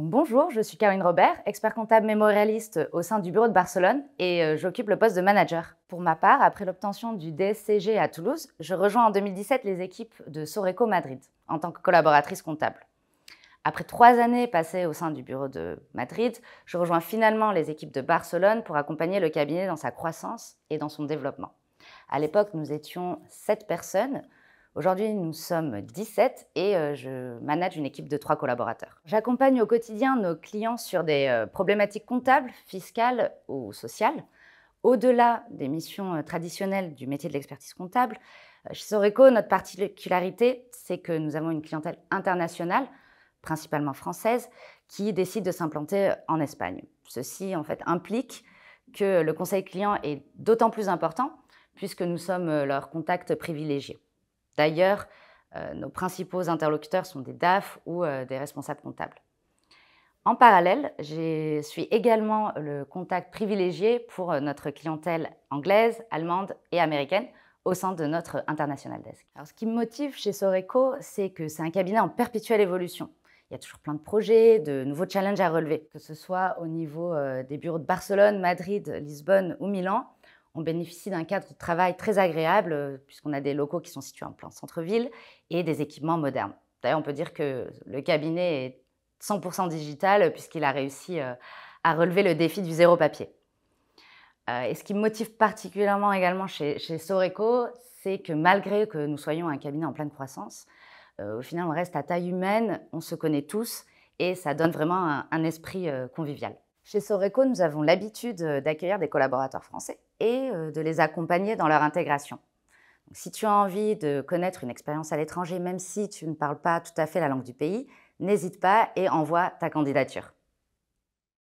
bonjour, je suis Caroline Robert, expert comptable mémorialiste au sein du bureau de Barcelone et euh, j'occupe le poste de manager. Pour ma part, après l'obtention du DSCG à Toulouse, je rejoins en 2017 les équipes de Soreco Madrid en tant que collaboratrice comptable. Après trois années passées au sein du bureau de Madrid, je rejoins finalement les équipes de Barcelone pour accompagner le cabinet dans sa croissance et dans son développement. À l'époque, nous étions sept personnes, Aujourd'hui, nous sommes 17 et euh, je manage une équipe de trois collaborateurs. J'accompagne au quotidien nos clients sur des euh, problématiques comptables, fiscales ou sociales. Au-delà des missions euh, traditionnelles du métier de l'expertise comptable, chez Soreco, notre particularité, c'est que nous avons une clientèle internationale, principalement française, qui décide de s'implanter en Espagne. Ceci, en fait, implique que le conseil client est d'autant plus important puisque nous sommes leur contact privilégié. D'ailleurs, euh, nos principaux interlocuteurs sont des DAF ou euh, des responsables comptables. En parallèle, je suis également le contact privilégié pour euh, notre clientèle anglaise, allemande et américaine au sein de notre international desk. ce qui me motive chez Soreco, c'est que c'est un cabinet en perpétuelle évolution. Il y a toujours plein de projets, de nouveaux challenges à relever, que ce soit au niveau des bureaux de Barcelone, Madrid, Lisbonne ou Milan. On bénéficie d'un cadre de travail très agréable, euh, puisqu'on a des locaux qui sont situés en plein centre-ville et des équipements modernes. D'ailleurs, on peut dire que le cabinet est 100% digital, euh, puisqu'il a réussi euh, à relever le défi du zéro papier. Et ce qui me motive particulièrement également chez, Soreco, c'est que malgré que nous soyons un cabinet en pleine croissance, au final, on reste à taille humaine, on se connaît tous et ça donne vraiment un, esprit convivial. Chez Soreco, nous avons l'habitude euh, d'accueillir des collaborateurs français et euh, de les accompagner dans leur intégration. si tu as envie de connaître une expérience à l'étranger, même si tu ne parles pas tout à fait la langue du pays, n'hésite pas et envoie ta candidature.